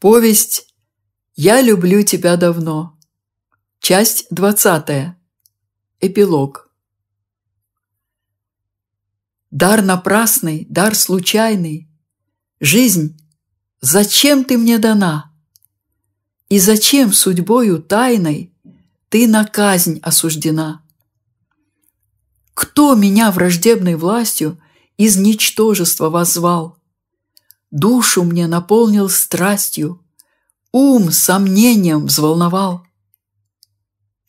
Повесть «Я люблю тебя давно». Часть 20. Эпилог. Дар напрасный, дар случайный. Жизнь, зачем ты мне дана? И зачем судьбою тайной ты на казнь осуждена? Кто меня враждебной властью из ничтожества возвал? душу мне наполнил страстью, ум сомнением взволновал.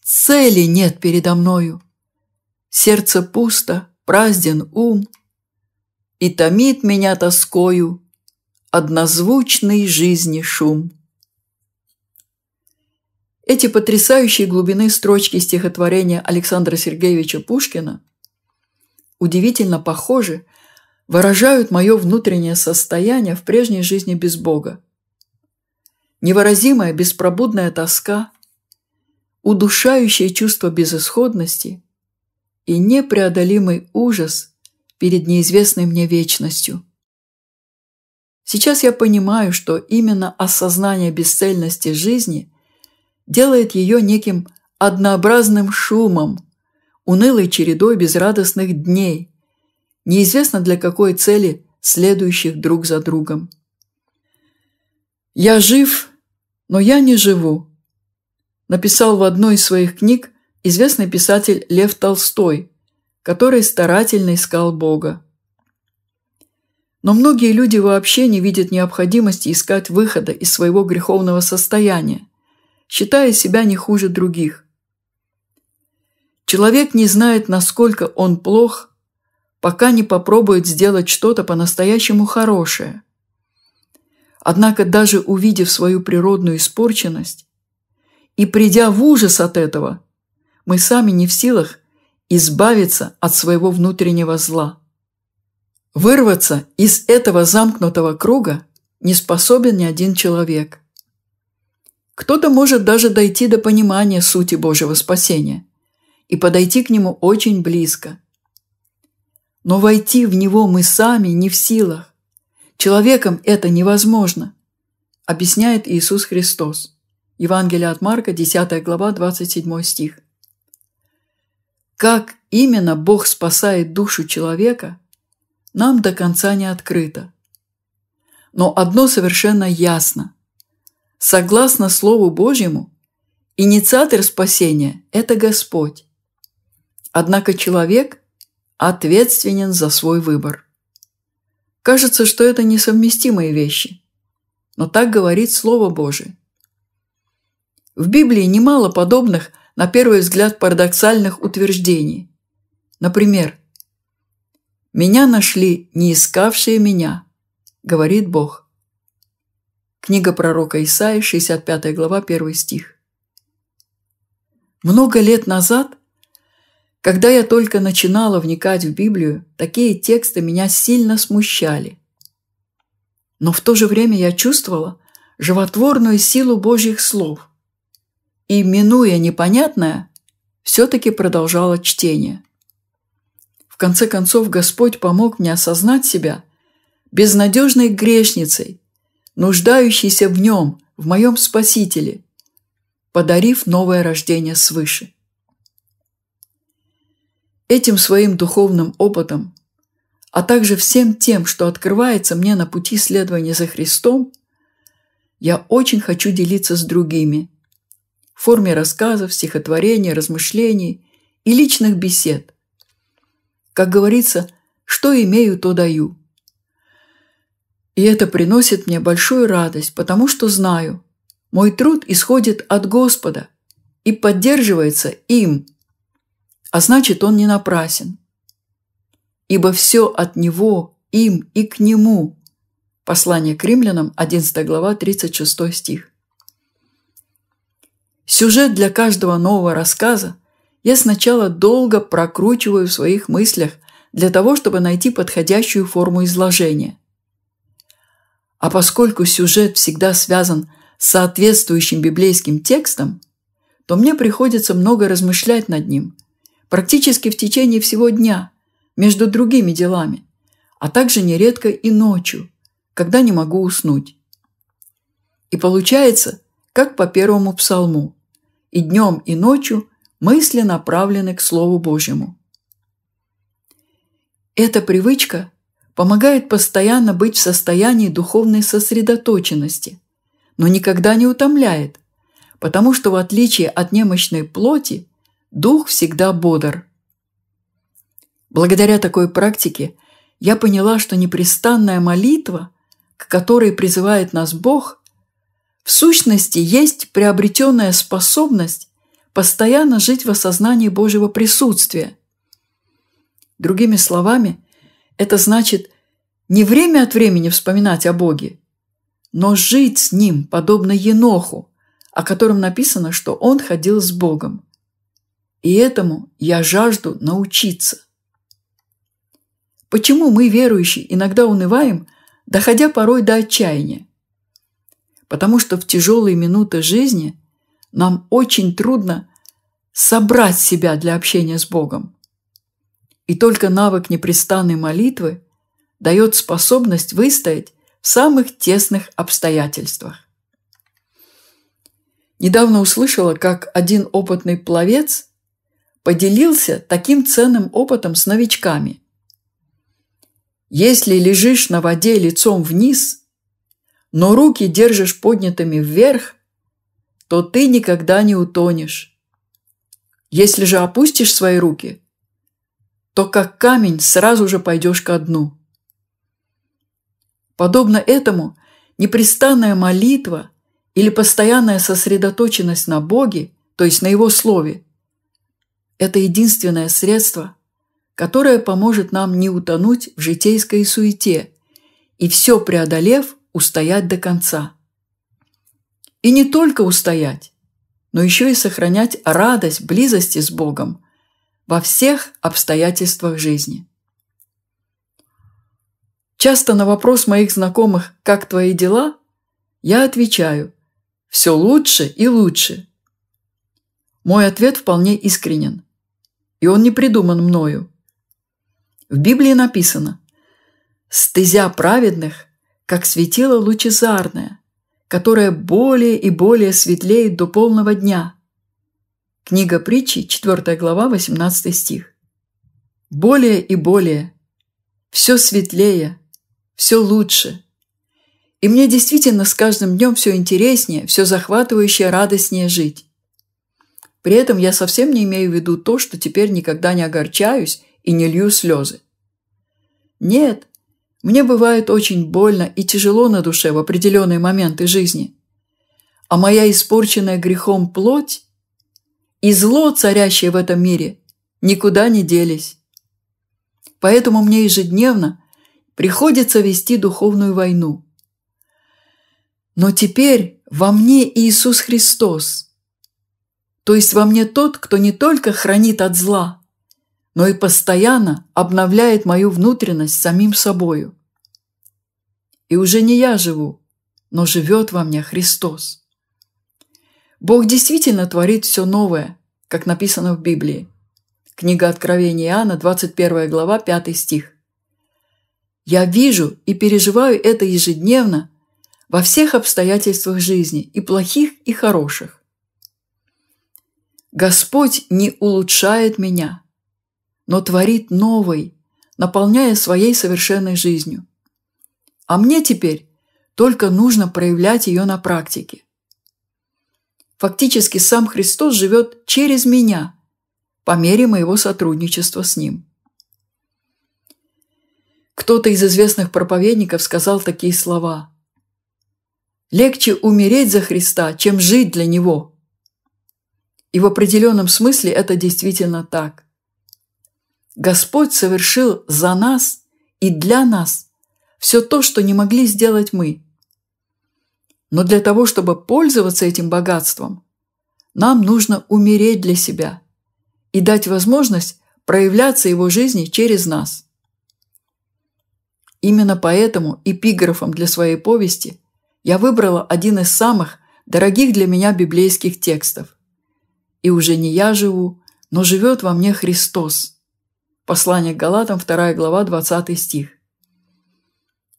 Цели нет передо мною, сердце пусто, празден ум, и томит меня тоскою однозвучный жизни шум. Эти потрясающие глубины строчки стихотворения Александра Сергеевича Пушкина удивительно похожи выражают мое внутреннее состояние в прежней жизни без Бога. Невыразимая беспробудная тоска, удушающее чувство безысходности и непреодолимый ужас перед неизвестной мне вечностью. Сейчас я понимаю, что именно осознание бесцельности жизни делает ее неким однообразным шумом, унылой чередой безрадостных дней – неизвестно для какой цели, следующих друг за другом. «Я жив, но я не живу», написал в одной из своих книг известный писатель Лев Толстой, который старательно искал Бога. Но многие люди вообще не видят необходимости искать выхода из своего греховного состояния, считая себя не хуже других. Человек не знает, насколько он плох – пока не попробует сделать что-то по-настоящему хорошее. Однако даже увидев свою природную испорченность и придя в ужас от этого, мы сами не в силах избавиться от своего внутреннего зла. Вырваться из этого замкнутого круга не способен ни один человек. Кто-то может даже дойти до понимания сути Божьего спасения и подойти к нему очень близко – но войти в него мы сами не в силах. Человеком это невозможно, объясняет Иисус Христос. Евангелие от Марка, 10 глава, 27 стих. Как именно Бог спасает душу человека, нам до конца не открыто. Но одно совершенно ясно. Согласно Слову Божьему, инициатор спасения – это Господь. Однако человек ответственен за свой выбор. Кажется, что это несовместимые вещи. Но так говорит Слово Божие. В Библии немало подобных, на первый взгляд, парадоксальных утверждений. Например, «Меня нашли не искавшие меня», – говорит Бог. Книга пророка Исаии, 65 глава, 1 стих. Много лет назад когда я только начинала вникать в Библию, такие тексты меня сильно смущали. Но в то же время я чувствовала животворную силу Божьих слов и, минуя непонятное, все-таки продолжала чтение. В конце концов, Господь помог мне осознать себя безнадежной грешницей, нуждающейся в Нем, в моем Спасителе, подарив новое рождение свыше. Этим своим духовным опытом, а также всем тем, что открывается мне на пути следования за Христом, я очень хочу делиться с другими в форме рассказов, стихотворений, размышлений и личных бесед. Как говорится, что имею, то даю. И это приносит мне большую радость, потому что знаю, мой труд исходит от Господа и поддерживается им – а значит, он не напрасен. Ибо все от него, им и к нему. Послание к римлянам, 11 глава, 36 стих. Сюжет для каждого нового рассказа я сначала долго прокручиваю в своих мыслях для того, чтобы найти подходящую форму изложения. А поскольку сюжет всегда связан с соответствующим библейским текстом, то мне приходится много размышлять над ним – практически в течение всего дня, между другими делами, а также нередко и ночью, когда не могу уснуть. И получается, как по первому псалму, и днем, и ночью мысли направлены к Слову Божьему. Эта привычка помогает постоянно быть в состоянии духовной сосредоточенности, но никогда не утомляет, потому что в отличие от немощной плоти – Дух всегда бодр. Благодаря такой практике я поняла, что непрестанная молитва, к которой призывает нас Бог, в сущности есть приобретенная способность постоянно жить в осознании Божьего присутствия. Другими словами, это значит не время от времени вспоминать о Боге, но жить с Ним, подобно Еноху, о котором написано, что он ходил с Богом. И этому я жажду научиться. Почему мы, верующие, иногда унываем, доходя порой до отчаяния? Потому что в тяжелые минуты жизни нам очень трудно собрать себя для общения с Богом. И только навык непрестанной молитвы дает способность выстоять в самых тесных обстоятельствах. Недавно услышала, как один опытный пловец – поделился таким ценным опытом с новичками. Если лежишь на воде лицом вниз, но руки держишь поднятыми вверх, то ты никогда не утонешь. Если же опустишь свои руки, то как камень сразу же пойдешь ко дну. Подобно этому, непрестанная молитва или постоянная сосредоточенность на Боге, то есть на Его Слове – это единственное средство, которое поможет нам не утонуть в житейской суете и все преодолев, устоять до конца. И не только устоять, но еще и сохранять радость близости с Богом во всех обстоятельствах жизни. Часто на вопрос моих знакомых «Как твои дела?» я отвечаю «Все лучше и лучше». Мой ответ вполне искренен и он не придуман мною. В Библии написано «Стезя праведных, как светило лучезарное, которое более и более светлеет до полного дня». Книга притчи, 4 глава, 18 стих. «Более и более, все светлее, все лучше». И мне действительно с каждым днем все интереснее, все захватывающее, радостнее жить. При этом я совсем не имею в виду то, что теперь никогда не огорчаюсь и не лью слезы. Нет, мне бывает очень больно и тяжело на душе в определенные моменты жизни. А моя испорченная грехом плоть и зло, царящее в этом мире, никуда не делись. Поэтому мне ежедневно приходится вести духовную войну. Но теперь во мне Иисус Христос – то есть во мне тот, кто не только хранит от зла, но и постоянно обновляет мою внутренность самим собою. И уже не я живу, но живет во мне Христос. Бог действительно творит все новое, как написано в Библии. Книга Откровения Иоанна, 21 глава, 5 стих. Я вижу и переживаю это ежедневно во всех обстоятельствах жизни, и плохих, и хороших. Господь не улучшает меня, но творит новый, наполняя своей совершенной жизнью. А мне теперь только нужно проявлять ее на практике. Фактически сам Христос живет через меня по мере моего сотрудничества с Ним. Кто-то из известных проповедников сказал такие слова. «Легче умереть за Христа, чем жить для Него». И в определенном смысле это действительно так. Господь совершил за нас и для нас все то, что не могли сделать мы. Но для того, чтобы пользоваться этим богатством, нам нужно умереть для себя и дать возможность проявляться его жизни через нас. Именно поэтому эпиграфом для своей повести я выбрала один из самых дорогих для меня библейских текстов – и уже не я живу, но живет во мне Христос. Послание к Галатам, 2 глава, 20 стих.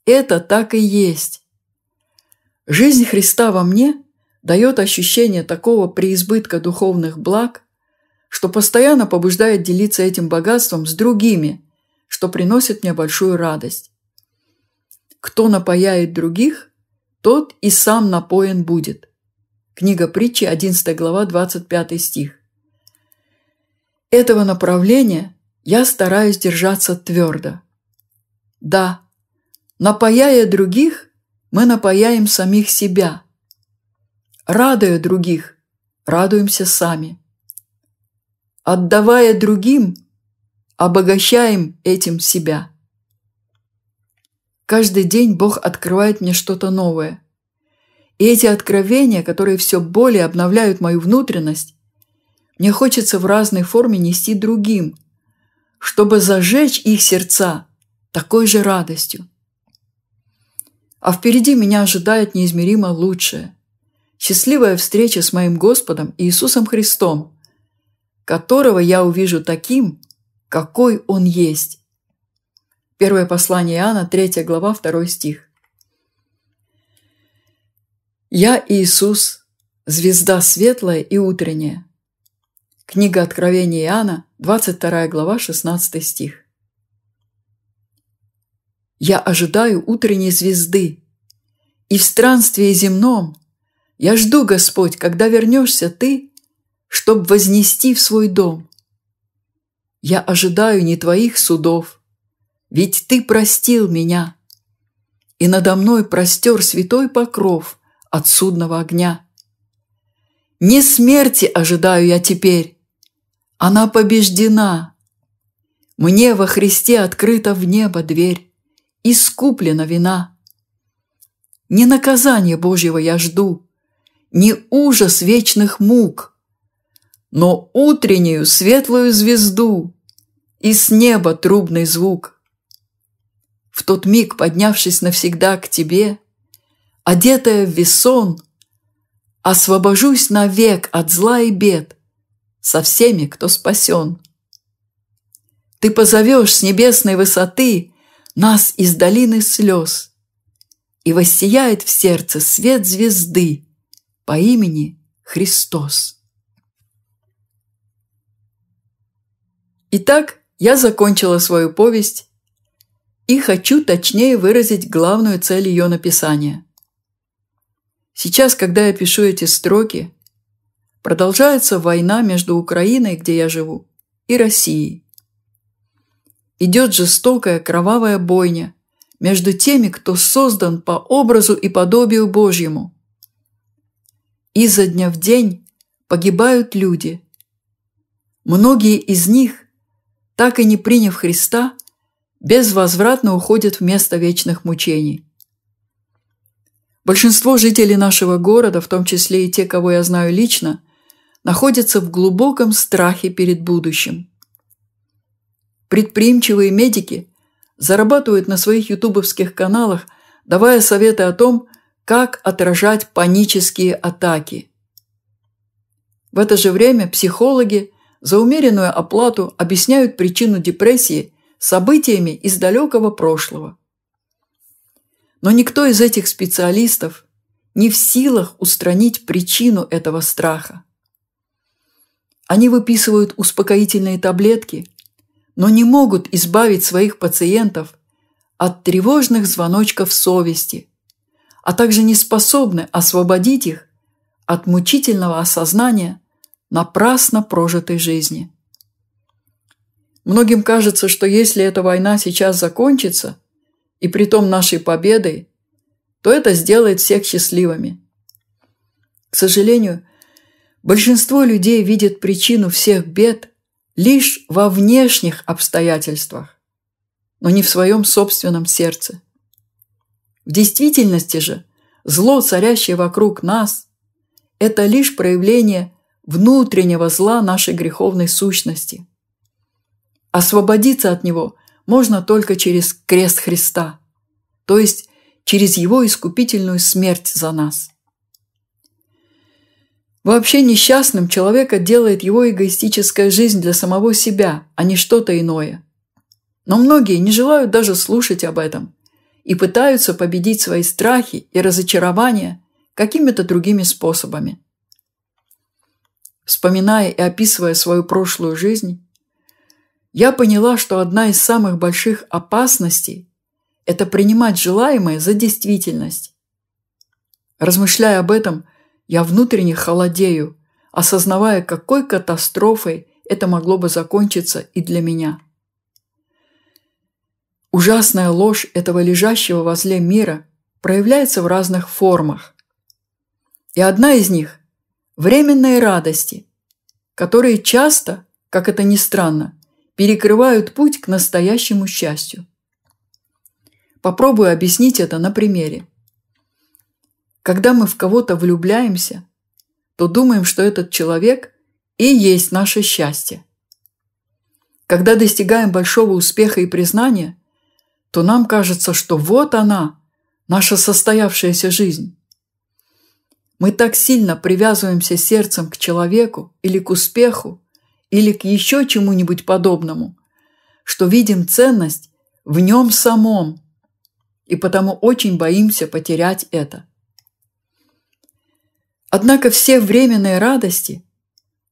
Это так и есть. Жизнь Христа во мне дает ощущение такого преизбытка духовных благ, что постоянно побуждает делиться этим богатством с другими, что приносит мне большую радость. Кто напояет других, тот и сам напоен будет – Книга притчи, 11 глава, 25 стих. Этого направления я стараюсь держаться твердо. Да, напаяя других, мы напаяем самих себя. Радуя других, радуемся сами. Отдавая другим, обогащаем этим себя. Каждый день Бог открывает мне что-то новое. И эти откровения, которые все более обновляют мою внутренность, мне хочется в разной форме нести другим, чтобы зажечь их сердца такой же радостью. А впереди меня ожидает неизмеримо лучшее. Счастливая встреча с моим Господом Иисусом Христом, которого я увижу таким, какой Он есть. Первое послание Иоанна, 3 глава, 2 стих. «Я Иисус, звезда светлая и утренняя». Книга Откровения Иоанна, 22 глава, 16 стих. «Я ожидаю утренней звезды, и в странстве земном я жду, Господь, когда вернешься Ты, чтобы вознести в свой дом. Я ожидаю не Твоих судов, ведь Ты простил меня, и надо мной простер святой покров» от судного огня. Не смерти ожидаю я теперь, она побеждена. Мне во Христе открыта в небо дверь, искуплена вина. Не наказание Божьего я жду, не ужас вечных мук, но утреннюю светлую звезду и с неба трубный звук. В тот миг, поднявшись навсегда к тебе – одетая в весон, Освобожусь навек от зла и бед Со всеми, кто спасен. Ты позовешь с небесной высоты Нас из долины слез, И воссияет в сердце свет звезды По имени Христос. Итак, я закончила свою повесть и хочу точнее выразить главную цель ее написания – Сейчас, когда я пишу эти строки, продолжается война между Украиной, где я живу, и Россией. Идет жестокая кровавая бойня между теми, кто создан по образу и подобию Божьему. И за дня в день погибают люди. Многие из них, так и не приняв Христа, безвозвратно уходят в место вечных мучений. Большинство жителей нашего города, в том числе и те, кого я знаю лично, находятся в глубоком страхе перед будущим. Предприимчивые медики зарабатывают на своих ютубовских каналах, давая советы о том, как отражать панические атаки. В это же время психологи за умеренную оплату объясняют причину депрессии событиями из далекого прошлого – но никто из этих специалистов не в силах устранить причину этого страха. Они выписывают успокоительные таблетки, но не могут избавить своих пациентов от тревожных звоночков совести, а также не способны освободить их от мучительного осознания напрасно прожитой жизни. Многим кажется, что если эта война сейчас закончится, и притом нашей победой, то это сделает всех счастливыми. К сожалению, большинство людей видит причину всех бед лишь во внешних обстоятельствах, но не в своем собственном сердце. В действительности же зло, царящее вокруг нас, это лишь проявление внутреннего зла нашей греховной сущности. Освободиться от него можно только через крест Христа, то есть через Его искупительную смерть за нас. Вообще несчастным человека делает его эгоистическая жизнь для самого себя, а не что-то иное. Но многие не желают даже слушать об этом и пытаются победить свои страхи и разочарования какими-то другими способами. Вспоминая и описывая свою прошлую жизнь, я поняла, что одна из самых больших опасностей – это принимать желаемое за действительность. Размышляя об этом, я внутренне холодею, осознавая, какой катастрофой это могло бы закончиться и для меня. Ужасная ложь этого лежащего возле мира проявляется в разных формах. И одна из них – временные радости, которые часто, как это ни странно, перекрывают путь к настоящему счастью. Попробую объяснить это на примере. Когда мы в кого-то влюбляемся, то думаем, что этот человек и есть наше счастье. Когда достигаем большого успеха и признания, то нам кажется, что вот она, наша состоявшаяся жизнь. Мы так сильно привязываемся сердцем к человеку или к успеху, или к еще чему-нибудь подобному, что видим ценность в нем самом и потому очень боимся потерять это. Однако все временные радости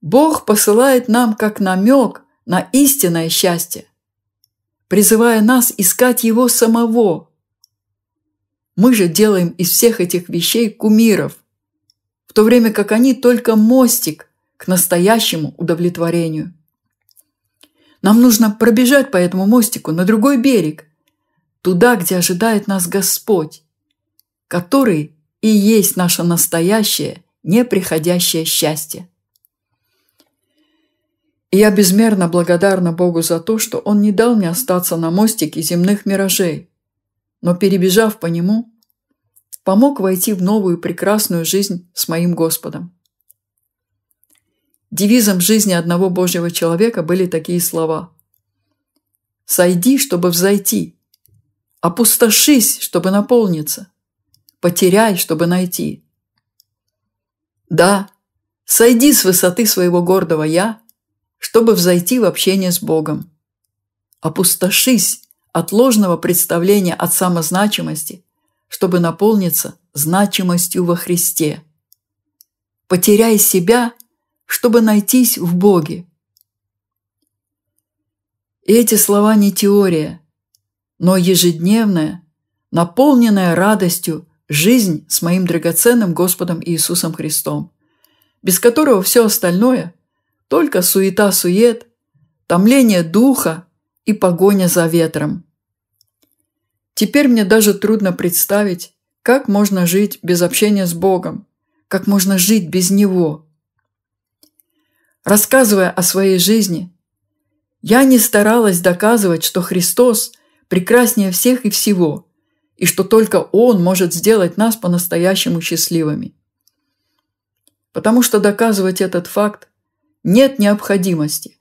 Бог посылает нам как намек на истинное счастье, призывая нас искать Его самого. Мы же делаем из всех этих вещей кумиров, в то время как они только мостик к настоящему удовлетворению. Нам нужно пробежать по этому мостику на другой берег, туда, где ожидает нас Господь, который и есть наше настоящее, неприходящее счастье. И я безмерно благодарна Богу за то, что Он не дал мне остаться на мостике земных миражей, но, перебежав по нему, помог войти в новую прекрасную жизнь с моим Господом. Девизом жизни одного Божьего человека были такие слова. «Сойди, чтобы взойти. Опустошись, чтобы наполниться. Потеряй, чтобы найти». Да, сойди с высоты своего гордого «я», чтобы взойти в общение с Богом. Опустошись от ложного представления от самозначимости, чтобы наполниться значимостью во Христе. Потеряй себя – чтобы найтись в Боге. И эти слова не теория, но ежедневная, наполненная радостью жизнь с моим драгоценным Господом Иисусом Христом, без которого все остальное – только суета-сует, томление духа и погоня за ветром. Теперь мне даже трудно представить, как можно жить без общения с Богом, как можно жить без Него – рассказывая о своей жизни. Я не старалась доказывать, что Христос прекраснее всех и всего, и что только Он может сделать нас по-настоящему счастливыми. Потому что доказывать этот факт нет необходимости.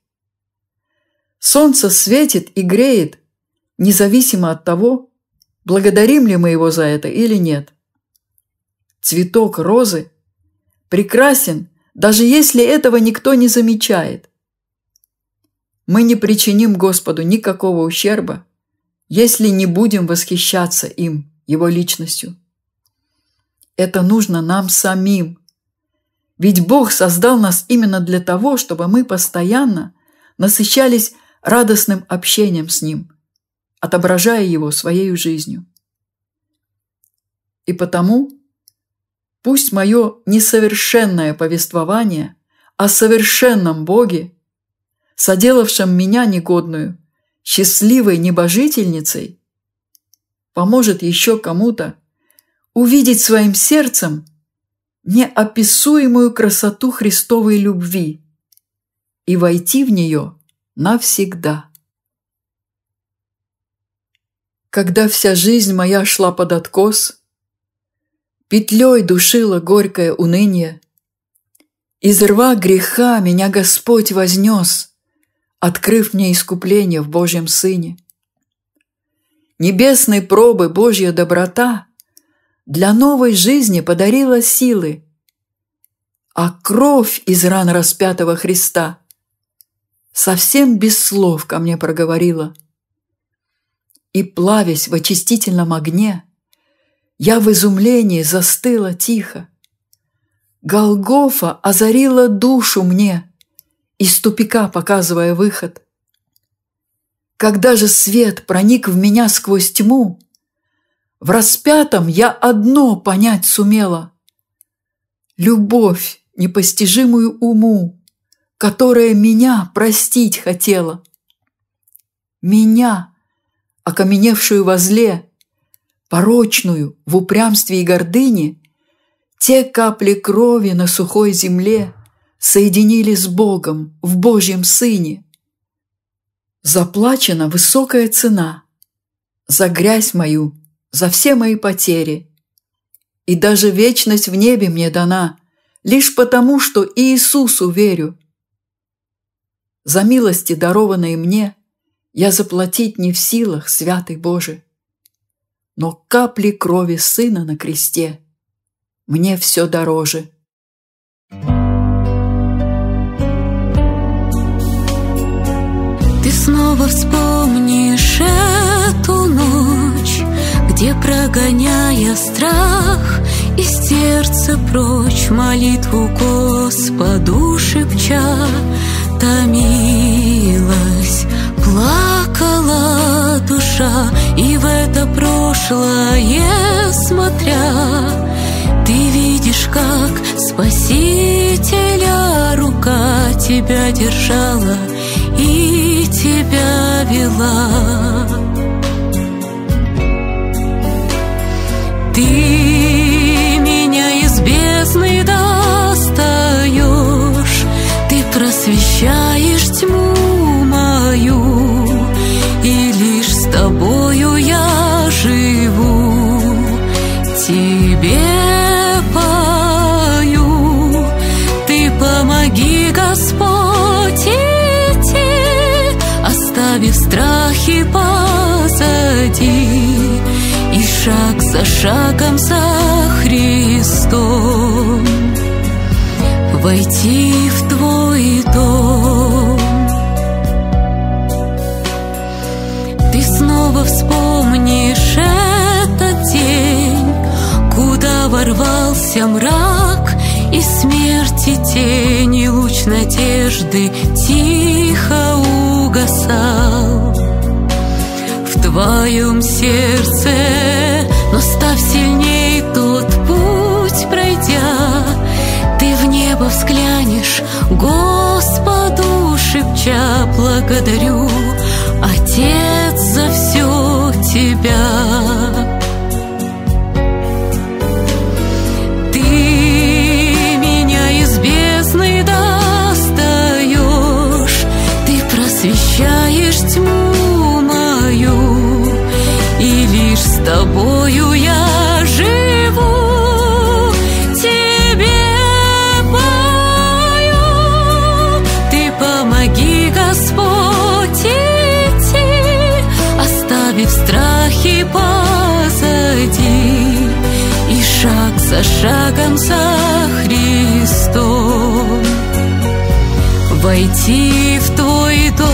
Солнце светит и греет, независимо от того, благодарим ли мы его за это или нет. Цветок розы прекрасен даже если этого никто не замечает. Мы не причиним Господу никакого ущерба, если не будем восхищаться им, его личностью. Это нужно нам самим. Ведь Бог создал нас именно для того, чтобы мы постоянно насыщались радостным общением с Ним, отображая Его своей жизнью. И потому Пусть мое несовершенное повествование о совершенном Боге, соделавшем меня негодную, счастливой небожительницей, поможет еще кому-то увидеть своим сердцем неописуемую красоту Христовой любви и войти в нее навсегда. Когда вся жизнь моя шла под откос – петлей душило горькое уныние. Из рва греха меня Господь вознес, открыв мне искупление в Божьем Сыне. Небесной пробы Божья доброта для новой жизни подарила силы, а кровь из ран распятого Христа совсем без слов ко мне проговорила. И, плавясь в очистительном огне – я в изумлении застыла тихо. Голгофа озарила душу мне, из тупика показывая выход. Когда же свет проник в меня сквозь тьму, в распятом я одно понять сумела. Любовь, непостижимую уму, которая меня простить хотела. Меня, окаменевшую во зле, порочную в упрямстве и гордыне, те капли крови на сухой земле соединили с Богом в Божьем Сыне. Заплачена высокая цена за грязь мою, за все мои потери. И даже вечность в небе мне дана, лишь потому, что Иисусу верю. За милости, дарованные мне, я заплатить не в силах, святый Боже но капли крови сына на кресте мне все дороже. Ты снова вспомнишь эту ночь, где, прогоняя страх, из сердца прочь молитву Господу шепча, томилась плачь плакала душа, и в это прошлое смотря, ты видишь, как спасителя рука тебя держала и тебя вела. Ты меня из бездны достаешь, ты просвещаешь тьму. шагом за Христом войти в твой дом. Ты снова вспомнишь этот день, куда ворвался мрак и смерти тени луч надежды тихо угасал. В твоем сердце сильней тот путь пройдя, Ты в небо взглянешь, Господу шепча благодарю, Отец за все тебя. страхи позади, И шаг за шагом за Христом. Войти в Твой дом,